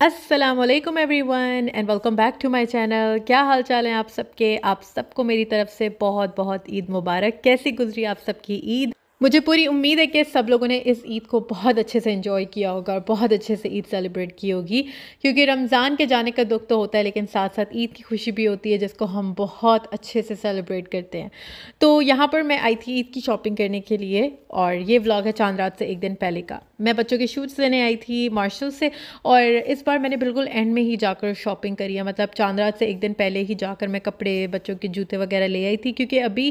Aslam everyone and welcome back to my channel क्या हाल चाल हैं आप सबके आप सबको मेरी तरफ से बहुत बहुत ईद मुबारक कैसी गुजरी आप सबकी ईद मुझे पूरी उम्मीद है कि सब लोगों ने इस ईद को बहुत अच्छे से इन्जॉय किया होगा और बहुत अच्छे से ईद सेलिब्रेट की होगी क्योंकि रमज़ान के जाने का दुख तो होता है लेकिन साथ साथ ईद की खुशी भी होती है जिसको हम बहुत अच्छे से सेलिब्रेट करते हैं तो यहाँ पर मैं आई थी ईद की शॉपिंग करने के लिए और ये व्लॉग है चांद रात से एक दिन पहले का मैं बच्चों के शूज़ लेने आई थी मार्शल से और इस बार मैंने बिल्कुल एंड में ही जाकर शॉपिंग करी है मतलब चांदरात से एक दिन पहले ही जाकर मैं कपड़े बच्चों के जूते वगैरह ले आई थी क्योंकि अभी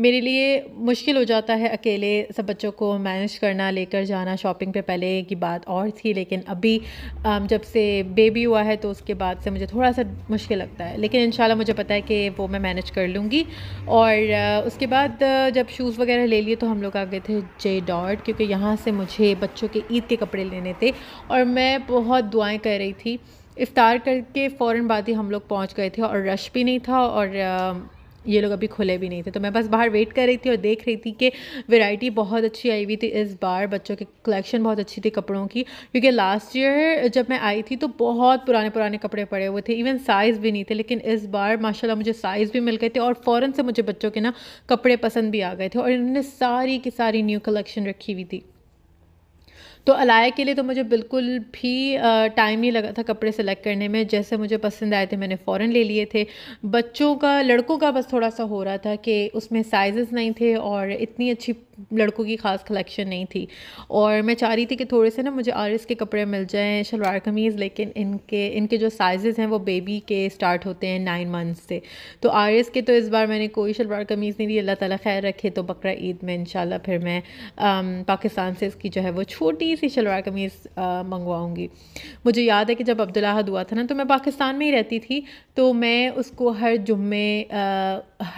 मेरे लिए मुश्किल हो जाता है अकेले सब बच्चों को मैनेज करना लेकर जाना शॉपिंग पे पहले की बात और थी लेकिन अभी um, जब से बेबी हुआ है तो उसके बाद से मुझे थोड़ा सा मुश्किल लगता है लेकिन इन मुझे पता है कि वो मैं मैनेज कर लूँगी और uh, उसके बाद uh, जब शूज़ वगैरह ले लिए तो हम लोग आ गए थे जे डॉट क्योंकि यहाँ से मुझे बच्चों के ईद के कपड़े लेने थे और मैं बहुत दुआएं कर रही थी इफ़ार करके फ़ौर बाद ही हम लोग पहुँच गए थे और रश भी नहीं था और ये लोग अभी खुले भी नहीं थे तो मैं बस बाहर वेट कर रही थी और देख रही थी कि वैरायटी बहुत अच्छी आई हुई थी इस बार बच्चों के कलेक्शन बहुत अच्छी थी कपड़ों की क्योंकि लास्ट ईयर जब मैं आई थी तो बहुत पुराने पुराने कपड़े पड़े हुए थे इवन साइज़ भी नहीं थे लेकिन इस बार माशाल्लाह मुझे साइज़ भी मिल गए थे और फ़ौर से मुझे बच्चों के ना कपड़े पसंद भी आ गए थे और इन्होंने सारी की सारी न्यू कलेक्शन रखी हुई थी तो अलाय के लिए तो मुझे बिल्कुल भी टाइम नहीं लगा था कपड़े सेलेक्ट करने में जैसे मुझे पसंद आए थे मैंने फ़ौरन ले लिए थे बच्चों का लड़कों का बस थोड़ा सा हो रहा था कि उसमें साइज़ नहीं थे और इतनी अच्छी लड़कों की ख़ास कलेक्शन नहीं थी और मैं चाह रही थी कि थोड़े से ना मुझे आरिस के कपड़े मिल जाएं शलवार कमीज़ लेकिन इनके इनके जो साइज़ हैं वो बेबी के स्टार्ट होते हैं नाइन मंथ्स से तो आरिस के तो इस बार मैंने कोई शलवार कमीज़ नहीं दी अल्लाह ताला खैर रखे तो बकरा ईद में इन फिर मैं आम, पाकिस्तान से इसकी जो है वो छोटी सी शलवार कमीज़ मंगवाऊँगी मुझे याद है कि जब अब्दुल्ला हुआ था ना तो मैं पाकिस्तान में ही रहती थी तो मैं उसको हर जुम्मे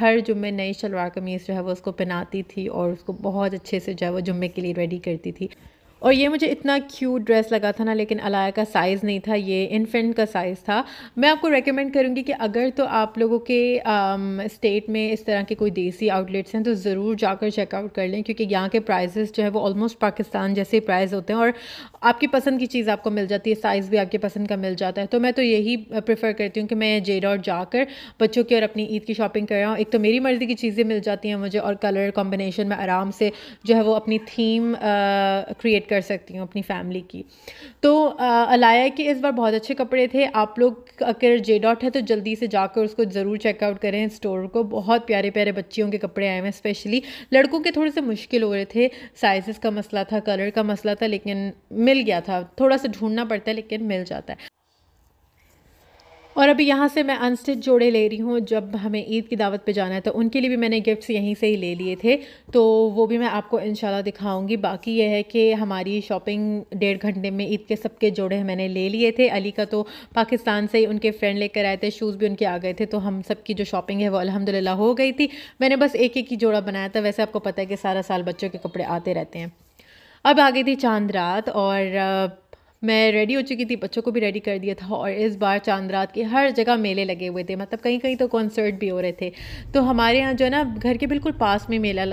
हर जुम्मे नई शलवार कमीज़ जो है वो उसको पहनाती थी और उसको बहुत अच्छे से जो है वो जुम्मे के लिए रेडी करती थी और ये मुझे इतना क्यूट ड्रेस लगा था ना लेकिन अलाया का साइज़ नहीं था ये इन्फेंट का साइज़ था मैं आपको रेकमेंड करूँगी कि अगर तो आप लोगों के आम, um, स्टेट में इस तरह के कोई देसी आउटलेट्स हैं तो ज़रूर जाकर चेकआउट कर लें क्योंकि यहाँ के प्राइजेस जो है वो ऑलमोस्ट पाकिस्तान जैसे प्राइस होते हैं और आपकी पसंद की चीज़ आपको मिल जाती है साइज़ भी आपके पसंद का मिल जाता है तो मैं तो यही प्रेफर करती हूँ कि मैं जे डॉट जाकर बच्चों की और अपनी ईद की शॉपिंग कर रहा हूँ एक तो मेरी मर्ज़ी की चीज़ें मिल जाती हैं मुझे और कलर कॉम्बिनेशन में आराम से जो है वो अपनी थीम क्रिएट uh, क्रिएट कर सकती हूँ अपनी फैमिली की तो अलाया के इस बार बहुत अच्छे कपड़े थे आप लोग अगर जे डॉट है तो जल्दी से जाकर उसको ज़रूर चेकआउट करें स्टोर को बहुत प्यारे प्यारे बच्चियों के कपड़े आए हुए हैं स्पेशली लड़कों के थोड़े से मुश्किल हो रहे थे साइज़ का मसला था कलर का मसला था लेकिन मिल गया था थोड़ा सा ढूंढना पड़ता है लेकिन मिल जाता है और अभी यहाँ से मैं अनस्टिच जोड़े ले रही हूँ जब हमें ईद की दावत पे जाना है तो उनके लिए भी मैंने गिफ्ट्स यहीं से ही ले लिए थे तो वो भी मैं आपको इन दिखाऊंगी बाकी ये है कि हमारी शॉपिंग डेढ़ घंटे में ईद के सबके जोड़े मैंने ले लिए थे अली का तो पाकिस्तान से ही उनके फ्रेंड लेकर आए थे शूज़ भी उनके आ गए थे तो हम सबकी जो शॉपिंग है वो अलहमदिल्ला हो गई थी मैंने बस एक एक ही जोड़ा बनाया था वैसे आपको पता है कि सारा साल बच्चों के कपड़े आते रहते हैं अब आ गई थी चांद रात और मैं रेडी हो चुकी थी बच्चों को भी रेडी कर दिया था और इस बार चांद रात के हर जगह मेले लगे हुए थे मतलब कहीं कहीं तो कॉन्सर्ट भी हो रहे थे तो हमारे यहाँ जो है ना घर के बिल्कुल पास में मेला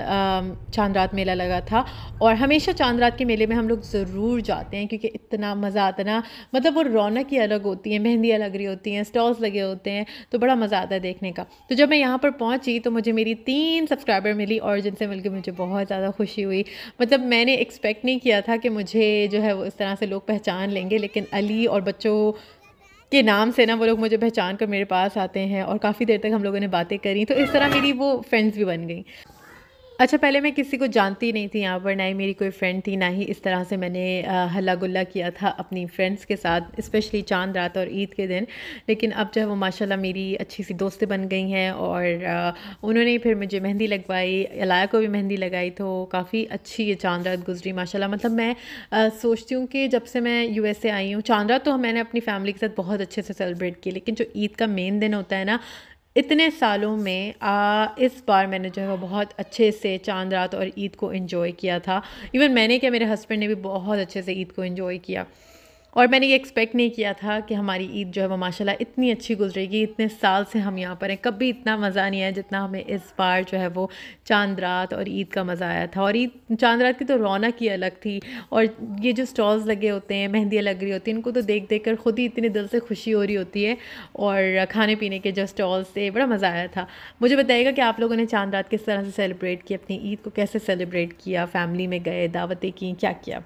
चांद रात मेला लगा था और हमेशा चांद रात के मेले में हम लोग ज़रूर जाते हैं क्योंकि इतना मज़ा आता ना मतलब वो रौनक ही अलग होती है मेहंदी अलग रही होती हैं स्टॉल्स लगे होते हैं तो बड़ा मज़ा आता है देखने का तो जब मैं यहाँ पर पहुँची तो मुझे मेरी तीन सब्सक्राइबर मिली और जिनसे मिलकर मुझे बहुत ज़्यादा खुशी हुई मतलब मैंने एक्सपेक्ट नहीं किया था कि मुझे जो है वो इस तरह से लोग पहचान पहचान लेंगे लेकिन अली और बच्चों के नाम से ना वो लोग मुझे पहचान कर मेरे पास आते हैं और काफ़ी देर तक हम लोगों ने बातें करी तो इस तरह मेरी वो फ्रेंड्स भी बन गई अच्छा पहले मैं किसी को जानती नहीं थी यहाँ पर ना ही मेरी कोई फ्रेंड थी ना ही इस तरह से मैंने हल्ला गुल्ला किया था अपनी फ्रेंड्स के साथ स्पेशली चांद रात और ईद के दिन लेकिन अब जो है वो माशाल्लाह मेरी अच्छी सी दोस्तें बन गई हैं और उन्होंने फिर मुझे मेहंदी लगवाई अलाया को भी मेहंदी लगाई तो काफ़ी अच्छी ये चांद रात गुजरी माशाला मतलब मैं आ, सोचती हूँ कि जब से मैं यू आई हूँ चांद रात तो मैंने अपनी फैमिली के साथ बहुत अच्छे से सेलिब्रेट की लेकिन जो ईद का मेन दिन होता है ना इतने सालों में आ, इस बार मैंने जो है वो बहुत अच्छे से चांद रात और ईद को इन्जॉय किया था इवन मैंने क्या मेरे हस्बैंड ने भी बहुत अच्छे से ईद को इन्जॉय किया और मैंने ये एक्सपेक्ट नहीं किया था कि हमारी ईद जो है वो माशाल्लाह इतनी अच्छी गुजरेगी इतने साल से हम यहाँ पर हैं कभी इतना मज़ा नहीं आया जितना हमें इस बार जो है वो चांद रात और ईद का मज़ा आया था और ईद चांद रात की तो रौनक ही अलग थी और ये जो स्टॉल्स लगे होते हैं मेहंदियाँ लग रही होती हैं इनको तो देख देख कर ख़ुद ही इतने दिल से खुशी हो रही होती है और खाने पीने के जो स्टॉल्स थे बड़ा मज़ा आया था मुझे बताइएगा कि आप लोगों ने चांद रात किस तरह से सेलिब्रेट की अपनी ईद को कैसे सेलिब्रेट किया फैमिली में गए दावतें की क्या किया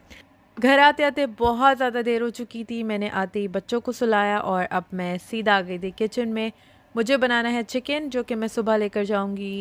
घर आते आते बहुत ज़्यादा देर हो चुकी थी मैंने आते ही बच्चों को सुलाया और अब मैं सीधा आ गई थी किचन में मुझे बनाना है चिकन जो कि मैं सुबह लेकर जाऊंगी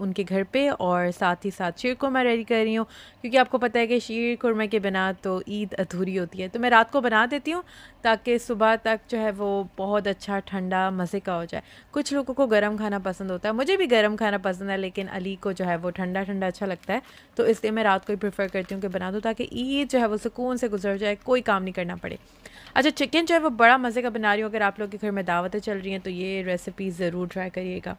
उनके घर पे और साथ ही साथ शीर कौरमा रेडी कर रही हूँ क्योंकि आपको पता है कि शीर कौरमा के बिना तो ईद अधूरी होती है तो मैं रात को बना देती हूँ ताकि सुबह तक जो है वो बहुत अच्छा ठंडा मज़े का हो जाए कुछ लोगों को गर्म खाना पसंद होता है मुझे भी गर्म खाना पसंद है लेकिन अली को जो है वो ठंडा ठंडा अच्छा लगता है तो इसलिए मैं रात को ही प्रेफर करती हूँ कि बना दूँ ताकि ईद जो है वो सुकून से गुजर जाए कोई काम नहीं करना पड़े अच्छा चिकन जो है वो बड़ा मज़े का बना रही हूँ अगर आप लोग के घर में दावतें चल रही हैं तो ये रेसिपी ज़रूर ट्राई करिएगा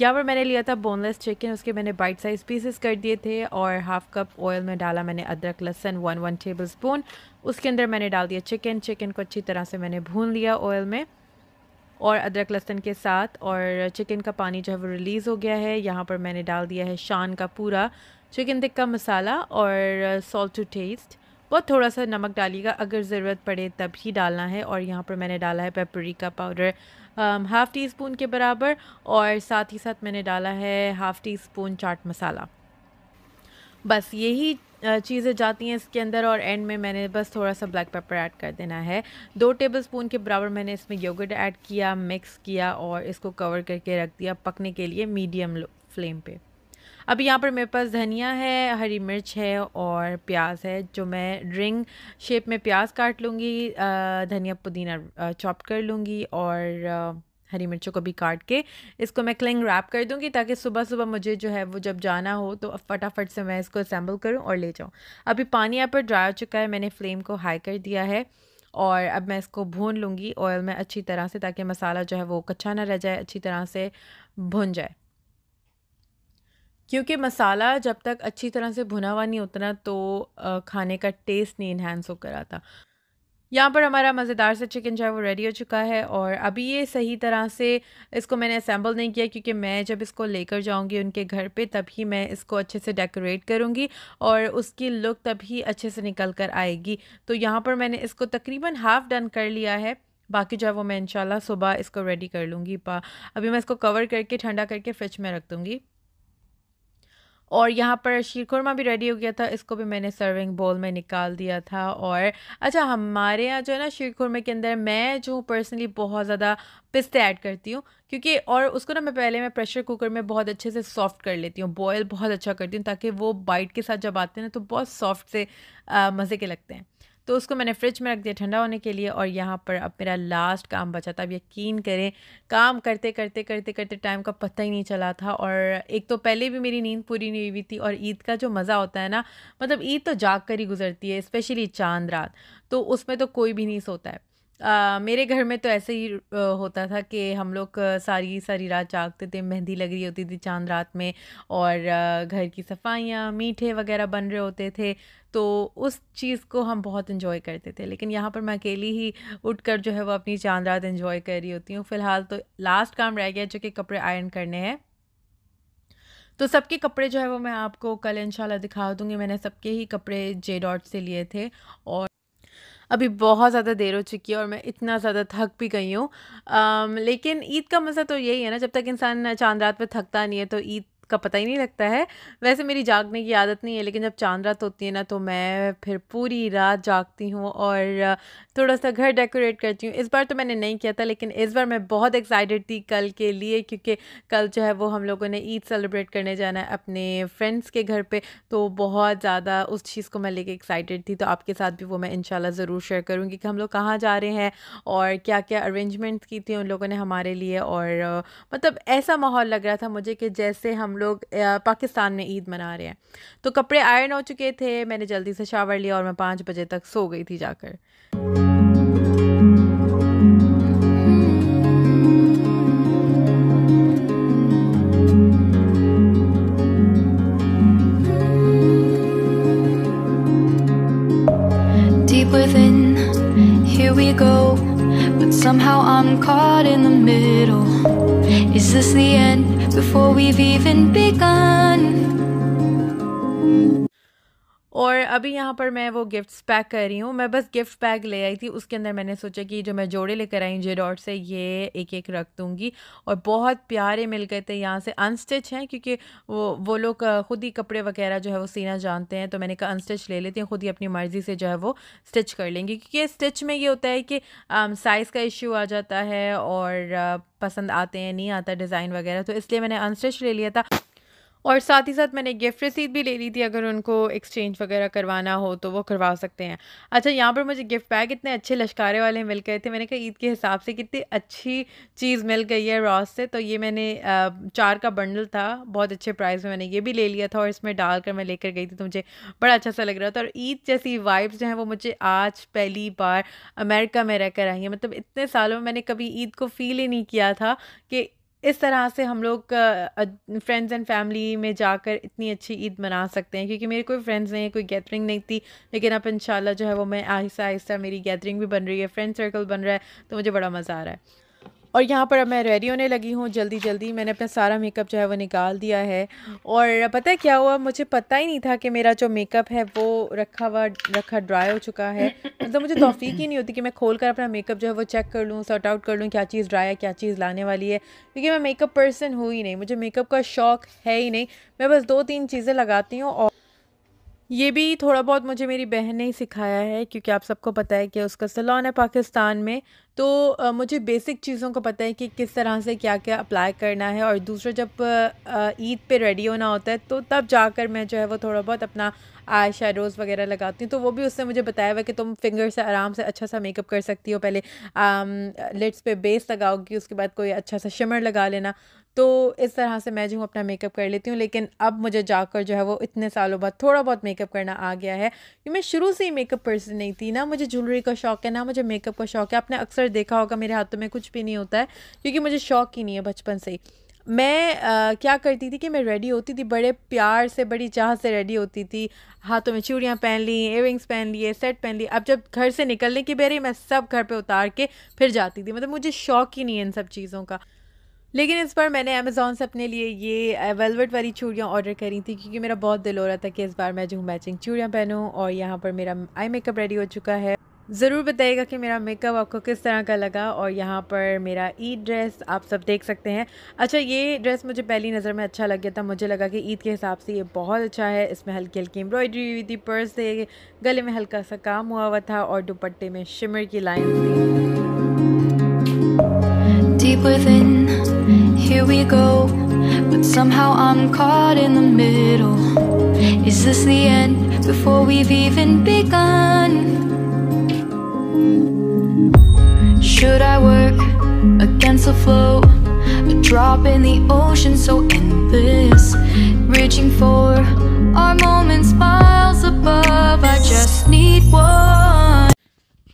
यहाँ पर मैंने लिया था बोनलेस चिकन उसके मैंने बाइट साइज़ पीसेस कर दिए थे और हाफ़ कप ऑयल में डाला मैंने अदरक लहसन वन वन टेबल स्पून उसके अंदर मैंने डाल दिया चिकन चिकन को अच्छी तरह से मैंने भून लिया ऑयल में और अदरक लहसन के साथ और चिकन का पानी जो है वो रिलीज़ हो गया है यहाँ पर मैंने डाल दिया है शान का पूरा चिकन टिक्का मसाला और सॉल्ट टू टेस्ट बहुत थोड़ा सा नमक डालिएगा अगर ज़रूरत पड़े तब ही डालना है और यहाँ पर मैंने डाला है paprika powder half teaspoon के बराबर और साथ ही साथ मैंने डाला है half teaspoon chaat masala बस यही चीज़ें जाती हैं इसके अंदर और एंड में मैंने बस थोड़ा सा ब्लैक पेपर ऐड कर देना है दो टेबल स्पून के बराबर मैंने इसमें योगर्ट ऐड किया मिक्स किया और इसको कवर करके रख दिया पकने के लिए मीडियम फ्लेम पे अब यहाँ पर मेरे पास धनिया है हरी मिर्च है और प्याज है जो मैं रिंग शेप में प्याज काट लूँगी धनिया पुदीना चॉप कर लूँगी और हरी मिर्चों को भी काट के इसको मैं क्लिंग रैप कर दूँगी ताकि सुबह सुबह मुझे जो है वो जब जाना हो तो फटाफट से मैं इसको असम्बल करूँ और ले जाऊँ अभी पानी यहाँ पर ड्राई हो चुका है मैंने फ्लेम को हाई कर दिया है और अब मैं इसको भून लूँगी ऑयल में अच्छी तरह से ताकि मसाला जो है वो कच्चा ना रह जाए अच्छी तरह से भुन जाए क्योंकि मसाला जब तक अच्छी तरह से भुना हुआ नहीं उतना तो खाने का टेस्ट नहीं इन्हेंस होकर आता यहाँ पर हमारा मज़ेदार सा चिकन जो है वो रेडी हो चुका है और अभी ये सही तरह से इसको मैंने असेंबल नहीं किया क्योंकि मैं जब इसको लेकर जाऊँगी उनके घर पे तभी मैं इसको अच्छे से डेकोरेट करूँगी और उसकी लुक तभी अच्छे से निकल कर आएगी तो यहाँ पर मैंने इसको तकरीबन हाफ़ डन कर लिया है बाकी जो है वो मैं इनशाला सुबह इसको रेडी कर लूँगी पा अभी मैं इसको कवर करके ठंडा करके फ्रिज में रख दूँगी और यहाँ पर शीर खुरमा भी रेडी हो गया था इसको भी मैंने सर्विंग बोल में निकाल दिया था और अच्छा हमारे यहाँ जो है ना शीर खुरमे के अंदर मैं जो पर्सनली बहुत ज़्यादा पिस्ते ऐड करती हूँ क्योंकि और उसको ना मैं पहले मैं प्रेशर कुकर में बहुत अच्छे से सॉफ्ट कर लेती हूँ बॉयल बहुत अच्छा करती हूँ ताकि वो बाइट के साथ जब आते हैं ना तो बहुत सॉफ्ट से मज़े के लगते हैं तो उसको मैंने फ्रिज में रख दिया ठंडा होने के लिए और यहाँ पर अब मेरा लास्ट काम बचा था अब यकीन करें काम करते करते करते करते टाइम का पता ही नहीं चला था और एक तो पहले भी मेरी नींद पूरी नहीं हुई थी और ईद का जो मज़ा होता है ना मतलब ईद तो जाग कर ही गुजरती है स्पेशली चांद रात तो उसमें तो कोई भी नहीं सोता है आ, मेरे घर में तो ऐसे ही होता था कि हम लोग सारी सारी रात जागते थे मेहंदी लग रही होती थी चांद रात में और घर की सफाइयाँ मीठे वगैरह बन रहे होते थे तो उस चीज़ को हम बहुत इन्जॉय करते थे लेकिन यहाँ पर मैं अकेली ही उठ कर जो है वो अपनी चांद रात इन्जॉय कर रही होती हूँ फ़िलहाल तो लास्ट काम रह गया जो कि कपड़े आयरन करने हैं तो सबके कपड़े जो है वो मैं आपको कल इंशाल्लाह दिखा दूँगी मैंने सबके ही कपड़े जे डॉट से लिए थे और अभी बहुत ज़्यादा देर हो चुकी है और मैं इतना ज़्यादा थक भी गई हूँ लेकिन ईद का मज़ा तो यही है ना जब तक इंसान चांद रात पर थकता नहीं है तो ईद का पता ही नहीं लगता है वैसे मेरी जागने की आदत नहीं है लेकिन जब चांद रात होती है ना तो मैं फिर पूरी रात जागती हूँ और थोड़ा सा घर डेकोरेट करती हूँ इस बार तो मैंने नहीं किया था लेकिन इस बार मैं बहुत एक्साइटेड थी कल के लिए क्योंकि कल जो है वो हम लोगों ने ईद सेलिब्रेट करने जाना है अपने फ्रेंड्स के घर पर तो बहुत ज़्यादा उस चीज़ को मैं लेके एक्साइटेड थी तो आपके साथ भी वो मैं इन ज़रूर शेयर करूँगी कि हम लोग कहाँ जा रहे हैं और क्या क्या अरेंजमेंट्स की थी उन लोगों ने हमारे लिए और मतलब ऐसा माहौल लग रहा था मुझे कि जैसे हम लोग पाकिस्तान में ईद मना रहे हैं तो कपड़े आयरन हो चुके थे मैंने जल्दी से शावर लिया और मैं पाँच बजे तक सो गई थी जाकर Somehow I'm caught in the middle. Is this the end? before we've even begun. अभी यहाँ पर मैं वो गिफ्ट्स पैक कर रही हूँ मैं बस गिफ्ट पैक ले आई थी उसके अंदर मैंने सोचा कि जो मैं जोड़े लेकर आई जे डॉट से ये एक एक रख दूँगी और बहुत प्यारे मिल गए थे यहाँ से अनस्टिच हैं क्योंकि वो वो लोग खुद ही कपड़े वगैरह जो है वो सीना जानते हैं तो मैंने कहा अनस्टिच ले लेती हूँ खुद ही अपनी मर्ज़ी से जो है वो स्टिच कर लेंगी क्योंकि स्टिच में ये होता है कि साइज़ का इश्यू आ जाता है और पसंद आते हैं नहीं आता डिज़ाइन वगैरह तो इसलिए मैंने अनस्टिच ले लिया था और साथ ही साथ मैंने गिफ्ट रसीद भी ले ली थी अगर उनको एक्सचेंज वगैरह करवाना हो तो वो करवा सकते हैं अच्छा यहाँ पर मुझे गिफ्ट बैग इतने अच्छे लश्कारे वाले मिल गए थे मैंने कहा ईद के हिसाब से कितनी अच्छी चीज़ मिल गई है रॉस से तो ये मैंने चार का बंडल था बहुत अच्छे प्राइस में मैंने ये भी ले लिया था और इसमें डाल कर मैं लेकर गई थी तो मुझे बड़ा अच्छा सा लग रहा था और ईद जैसी वाइब्स जो हैं वो मुझे आज पहली बार अमेरिका में रहकर आई है मतलब इतने सालों में मैंने कभी ईद को फील ही नहीं किया था कि इस तरह से हम लोग फ्रेंड्स एंड फैमिली में जाकर इतनी अच्छी ईद मना सकते हैं क्योंकि मेरे कोई फ्रेंड्स नहीं है कोई गैदरिंग नहीं थी लेकिन अब इंशाल्लाह जो है वो मैं आहिस्ता आहिस्ता मेरी गैदरिंग भी बन रही है फ्रेंड सर्कल बन रहा है तो मुझे बड़ा मज़ा आ रहा है और यहाँ पर अब मैं रेडी होने लगी हूँ जल्दी जल्दी मैंने अपना सारा मेकअप जो है वो निकाल दिया है और पता है क्या हुआ मुझे पता ही नहीं था कि मेरा जो मेकअप है वो रखा हुआ रखा ड्राई हो चुका है मतलब तो मुझे तोफ़ी ही नहीं होती कि मैं खोल कर अपना मेकअप जो है वो चेक कर लूँ सॉर्ट आउट कर लूँ क्या चीज़ ड्राई है क्या चीज़ लाने वाली है क्योंकि मैं मेकअप पर्सन हूँ ही नहीं मुझे मेकअप का शौक है ही नहीं मैं बस दो तीन चीज़ें लगाती हूँ और ये भी थोड़ा बहुत मुझे मेरी बहन ने ही सिखाया है क्योंकि आप सबको पता है कि उसका सलोन है पाकिस्तान में तो आ, मुझे बेसिक चीज़ों को पता है कि किस तरह से क्या क्या अप्लाई करना है और दूसरा जब ईद पे रेडी होना होता है तो तब जाकर मैं जो है वो थोड़ा बहुत अपना आई शेडोज़ वगैरह लगाती हूँ तो वो भी उसने मुझे बताया हुआ कि तुम फिंगर से आराम से अच्छा सा मेकअप कर सकती हो पहले लिट्स पे बेस लगाओगी उसके बाद कोई अच्छा सा शिमर लगा लेना तो इस तरह से मैं जो हूँ अपना मेकअप कर लेती हूँ लेकिन अब मुझे जाकर जो है वो इतने सालों बाद थोड़ा बहुत मेकअप करना आ गया है कि मैं शुरू से ही मेकअप पर्सन नहीं थी ना मुझे ज्वेलरी का शौक है ना मुझे मेकअप का शौक है आपने अक्सर देखा होगा मेरे हाथों में कुछ भी नहीं होता है क्योंकि मुझे शौक ही नहीं है बचपन से ही मैं आ, क्या करती थी कि मैं रेडी होती थी बड़े प्यार से बड़ी चाह से रेडी होती थी हाथों में चूड़ियाँ पहन ली इयरिंग्स पहन लिए सेट पहन लिए अब जब घर से निकलने की बेरी मैं सब घर पे उतार के फिर जाती थी मतलब मुझे शौक ही नहीं है इन सब चीज़ों का लेकिन इस बार मैंने अमेज़ोन से अपने लिए ये वेलवेट वाली चूड़ियाँ ऑर्डर करी थी क्योंकि मेरा बहुत दिल हो रहा था कि इस बार मैं जो मैचिंग चूड़ियाँ पहनूँ और यहाँ पर मेरा आई मेकअप रेडी हो चुका है ज़रूर बताइएगा कि मेरा मेकअप आपको किस तरह का लगा और यहाँ पर मेरा ईद ड्रेस आप सब देख सकते हैं अच्छा ये ड्रेस मुझे पहली नज़र में अच्छा लग गया था मुझे लगा कि ईद के हिसाब से ये बहुत अच्छा है इसमें हल्की हल्की एम्ब्रॉयडरी हुई थी पर्स से गले में हल्का सा काम हुआ हुआ था और दुपट्टे में शिमर की लाइन थी here we go But somehow I'm caught in the middle Is this the end before we've even begun? Should I work against the flow? A drop in the ocean so endless Reaching for our moments miles above I just need one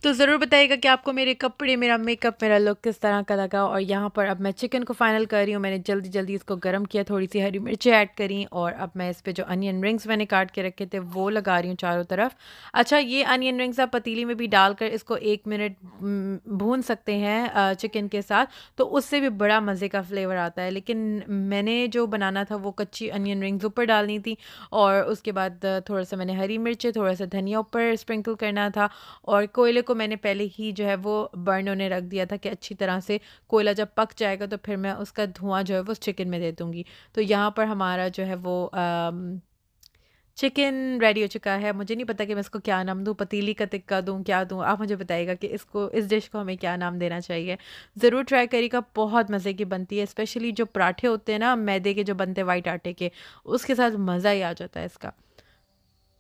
तो ज़रूर बताइएगा कि आपको मेरे कपड़े मेरा makeup मेरा look किस तरह का लगा और यहाँ पर अब मैं चिकन को फाइनल कर रही हूँ मैंने जल्दी जल्दी इसको गर्म किया थोड़ी सी हरी मिर्चें ऐड करी और अब मैं इस पर जो अनियन रिंग्स मैंने काट के रखे थे वो लगा रही हूँ चारों तरफ अच्छा ये अनियन रिंग्स आप पतीली में भी डालकर इसको एक मिनट भून सकते हैं चिकन के साथ तो उससे भी बड़ा मज़े का फ्लेवर आता है लेकिन मैंने जो बनाना था वो कच्ची अनियन रिंग्स ऊपर डालनी थी और उसके बाद थोड़ा सा मैंने हरी मिर्चें थोड़ा सा धनिया ऊपर स्प्रिंकल करना था और कोयले को मैंने पहले ही जो है वो बर्न होने रख दिया था कि अच्छी तरह से कोयला जब पक जाएगा तो फिर मैं उसका धुआं जो है वो चिकन में दे दूँगी तो यहाँ पर हमारा जो है वो चिकन रेडी हो चुका है मुझे नहीं पता कि मैं इसको क्या नाम दूँ पतीली का तिक्का दूँ क्या दूँ आप मुझे बताइएगा कि इसको इस डिश को हमें क्या नाम देना चाहिए ज़रूर ट्राई करिएगा बहुत मज़े की बनती है स्पेशली जो पराठे होते हैं ना मैदे के जो बनते हैं वाइट आटे के उसके साथ मज़ा ही आ जाता है इसका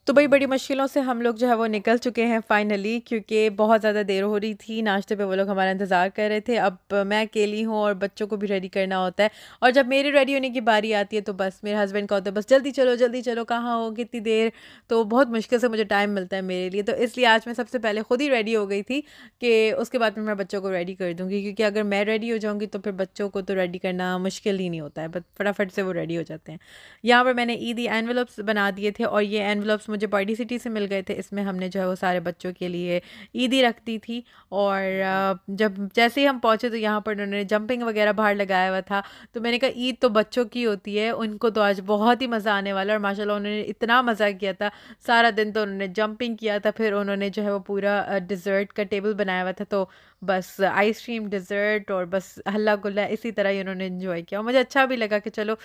तो भाई बड़ी मुश्किलों से हम लोग जो है वो निकल चुके हैं फाइनली क्योंकि बहुत ज़्यादा देर हो रही थी नाश्ते पे वो लोग हमारा इंतज़ार कर रहे थे अब मैं अकेली हूँ और बच्चों को भी रेडी करना होता है और जब मेरी रेडी होने की बारी आती है तो बस मेरे हस्बैंड का होता है बस जल्दी चलो जल्दी चलो कहाँ हो कितनी देर तो बहुत मुश्किल से मुझे टाइम मिलता है मेरे लिए तो इसलिए आज मैं सबसे पहले ख़ुद ही रेडी हो गई थी कि उसके बाद मैं बच्चों को रेडी कर दूँगी क्योंकि अगर मैं रेडी हो जाऊँगी तो फिर बच्चों को तो रेडी करना मुश्किल ही नहीं होता है बट फटाफट से वो रेडी हो जाते हैं यहाँ पर मैंने ईदी एनवलप्स बना दिए थे और ये एनवलप्स मुझे बॉडी सिटी से मिल गए थे इसमें हमने जो है वो सारे बच्चों के लिए ईदी रखती थी और जब जैसे ही हम पहुँचे तो यहाँ पर उन्होंने जंपिंग वगैरह बाहर लगाया हुआ था तो मैंने कहा ईद तो बच्चों की होती है उनको तो आज बहुत ही मज़ा आने वाला और माशा उन्होंने इतना मज़ा किया था सारा दिन तो उन्होंने जंपिंग किया था फिर उन्होंने जो है वो पूरा डिज़र्ट का टेबल बनाया हुआ था तो बस आइसक्रीम डिज़र्ट और बस हल्ला गुल्ला इसी तरह ही उन्होंने इन्जॉय किया और मुझे अच्छा भी लगा कि चलो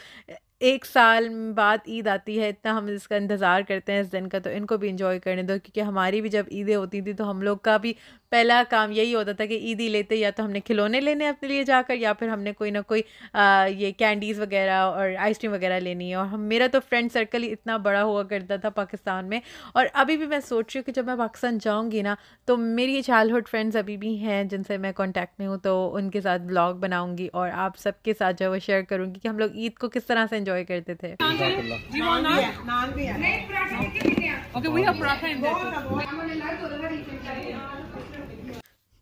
एक साल बाद ईद आती है इतना हम इसका इंतज़ार करते हैं इस दिन का तो इनको भी इंजॉय करने दो क्योंकि हमारी भी जब ईदें होती थी तो हम लोग का भी पहला काम यही होता था कि ईदी लेते या तो हमने खिलौने लेने अपने लिए जाकर या फिर हमने कोई ना कोई आ, ये कैंडीज़ वगैरह और आइसक्रीम वगैरह लेनी है और हम मेरा तो फ्रेंड सर्कल ही इतना बड़ा हुआ करता था पाकिस्तान में और अभी भी मैं सोच रही हूँ कि जब मैं पाकिस्तान जाऊँगी ना तो मेरी चाइल्डहुड फ्रेंड्स अभी भी हैं जिनसे मैं कॉन्टैक्ट में हूँ तो उनके साथ ब्लॉग बनाऊँगी और आप सबके साथ जो है वो शेयर करूँगी कि हम लोग ईद को किस तरह से इन्जॉय करते थे Okay, we have prata in there.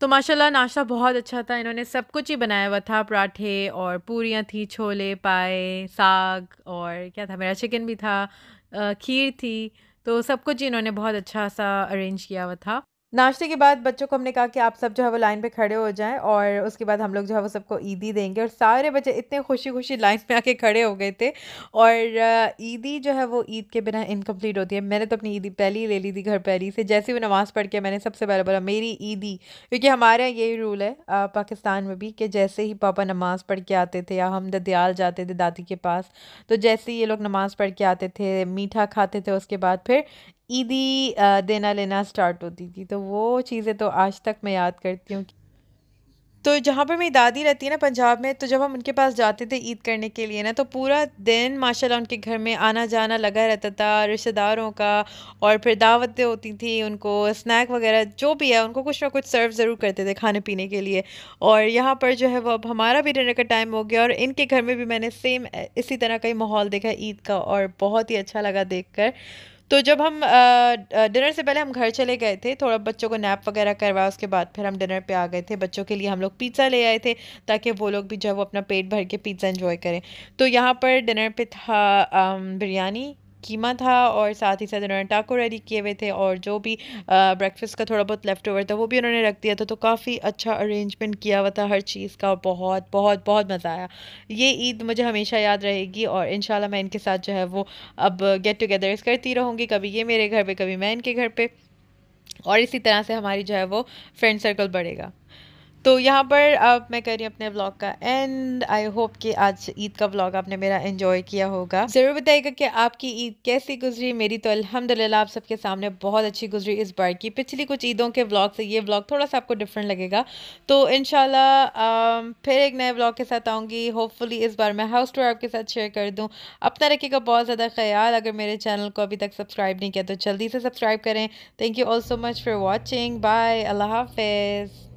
तो माशाल्लाह नाश्ता बहुत अच्छा था इन्होंने सब कुछ ही बनाया हुआ था पराठे और पूरियाँ थी छोले पाए साग और क्या था मेरा चिकन भी था खीर थी तो सब कुछ इन्होंने बहुत अच्छा सा अरेंज किया हुआ था नाश्ते के बाद बच्चों को हमने कहा कि आप सब जो है वो लाइन पे खड़े हो जाएं और उसके बाद हम लोग जो है वो सबको ईदी देंगे और सारे बच्चे इतने खुशी खुशी लाइन पे आके खड़े हो गए थे और ईदी जो है वो ईद के बिना इनकम्प्लीट होती है मैंने तो अपनी ईदी पहले ही ले ली थी घर ही से जैसे वो नमाज़ पढ़ के मैंने सबसे पहले बोला मेरी ईदी क्योंकि हमारे यहाँ यही रूल है आ, पाकिस्तान में भी कि जैसे ही पापा नमाज़ पढ़ के आते थे या हम ददयाल जाते थे दादी के पास तो जैसे ही ये लोग नमाज़ पढ़ के आते थे मीठा खाते थे उसके बाद फिर ईदी देना लेना स्टार्ट होती थी तो वो चीज़ें तो आज तक मैं याद करती हूँ तो जहाँ पर मेरी दादी रहती है ना पंजाब में तो जब हम उनके पास जाते थे ईद करने के लिए ना तो पूरा दिन माशाल्लाह उनके घर में आना जाना लगा रहता था रिश्तेदारों का और फिर दावतें होती थी उनको स्नैक वगैरह जो भी है उनको कुछ ना कुछ सर्व ज़रूर करते थे खाने पीने के लिए और यहाँ पर जो है वो अब हमारा भी डिनर का टाइम हो गया और इनके घर में भी मैंने सेम इसी तरह का ही माहौल देखा ईद का और बहुत ही अच्छा लगा देख कर तो जब हम डिनर से पहले हम घर चले गए थे थोड़ा बच्चों को नैप वगैरह करवाया उसके बाद फिर हम डिनर पे आ गए थे बच्चों के लिए हम लोग पिज़्ज़ा ले आए थे ताकि वो लोग भी जब वो अपना पेट भर के पिज़्ज़ा इन्जॉय करें तो यहाँ पर डिनर पे था बिरयानी कीमा था और साथ ही साथ उन्होंने टाको रेडी किए हुए थे और जो भी ब्रेकफास्ट का थोड़ा बहुत लेफ्ट ओवर था वो भी उन्होंने रख दिया था तो काफ़ी अच्छा अरेंजमेंट किया हुआ था हर चीज़ का और बहुत बहुत बहुत मज़ा आया ये ईद मुझे हमेशा याद रहेगी और इन मैं इनके साथ जो है वो अब गेट टुगेदर्स करती रहूँगी कभी ये मेरे घर पर कभी मैं इनके घर पर और इसी तरह से हमारी जो है वो फ्रेंड सर्कल बढ़ेगा तो यहाँ पर अब मैं कर रही हूँ अपने व्लॉग का एंड आई होप कि आज ईद का व्लॉग आपने मेरा एंजॉय किया होगा ज़रूर बताइएगा कि आपकी ईद कैसी गुजरी मेरी तो अल्हम्दुलिल्लाह आप सबके सामने बहुत अच्छी गुजरी इस बार की पिछली कुछ ईदों के व्लॉग से ये व्लॉग थोड़ा सा आपको डिफरेंट लगेगा तो इन फिर एक नए व्लॉग के साथ आऊँगी होपफुली इस बार मैं हाउस टूर आपके साथ शेयर कर दूँ अपना रखिएगा बहुत ज़्यादा ख्याल अगर मेरे चैनल को अभी तक सब्सक्राइब नहीं किया तो जल्दी से सब्सक्राइब करें thank you all so much for watching bye अल्लाह हाफिज़